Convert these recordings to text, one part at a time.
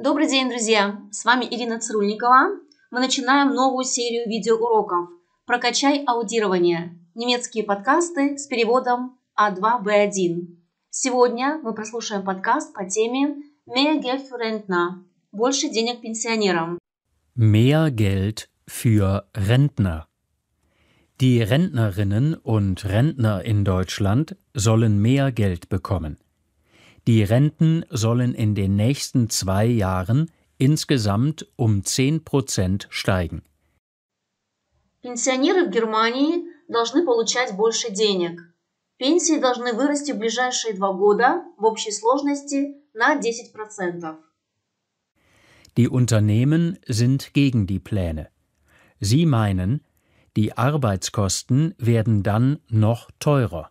Добрый день, друзья! С вами Ирина Цирульникова. Мы начинаем новую серию видеоуроков «Прокачай аудирование. Немецкие подкасты с переводом А2-Б1». Сегодня мы прослушаем подкаст по теме «Mehr Geld für Rentner» – «Больше денег пенсионерам». Mehr Geld für Rentner. Die Rentnerinnen und Rentner in Deutschland sollen mehr Geld bekommen – Die Renten sollen in den nächsten zwei Jahren insgesamt um 10 Prozent steigen. Пенсионеры в Германии должны получать больше денег. Пенсии должны вырасти в ближайшие два года в общей сложности на 10%. Die Unternehmen sind gegen die Pläne. Sie meinen, die Arbeitskosten werden dann noch teurer.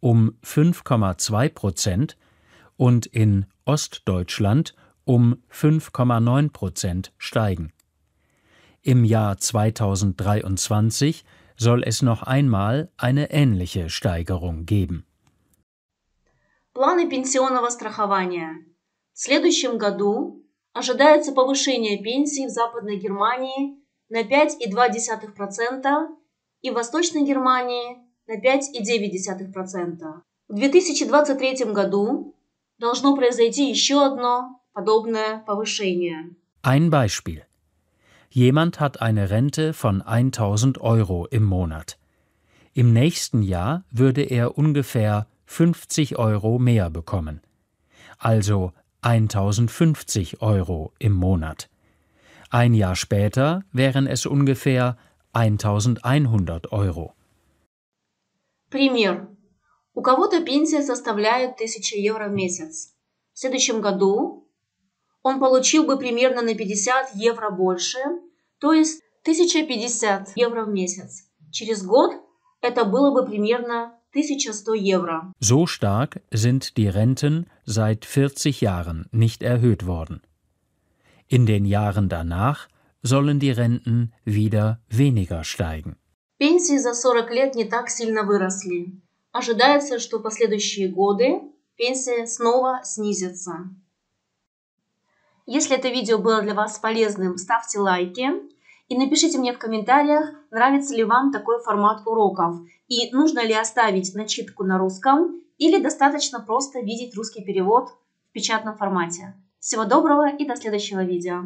um 5,2 Prozent und in Ostdeutschland um 5,9 Prozent steigen. Im Jahr 2023 soll es noch einmal eine ähnliche Steigerung geben. Планы пенсионного страхования. В следующем году ожидается повышение пенсий в Западной Германии на 5,2% и в Восточной Германии на 5,9%. В 2023 году должно произойти еще одно подобное повышение. Ein Beispiel. Jemand hat eine Rente von 1000 Euro im Monat. Im nächsten Jahr würde er ungefähr 50 Euro mehr bekommen. Also 1050 Euro im Monat. Ein Jahr später wären es ungefähr 1100 Euro. Пример. У кого-то пенсия составляет 1000 евро в месяц. В следующем году он получил бы примерно на 50 евро больше, то есть 1050 евро в месяц. Через год это было бы примерно 1100 евро. So stark sind die Renten seit 40 Jahren nicht erhöht worden. In den Jahren danach sollen die Renten wieder weniger steigen. Пенсии за 40 лет не так сильно выросли. Ожидается, что в последующие годы пенсия снова снизится. Если это видео было для вас полезным, ставьте лайки и напишите мне в комментариях, нравится ли вам такой формат уроков и нужно ли оставить начитку на русском или достаточно просто видеть русский перевод в печатном формате. Всего доброго и до следующего видео.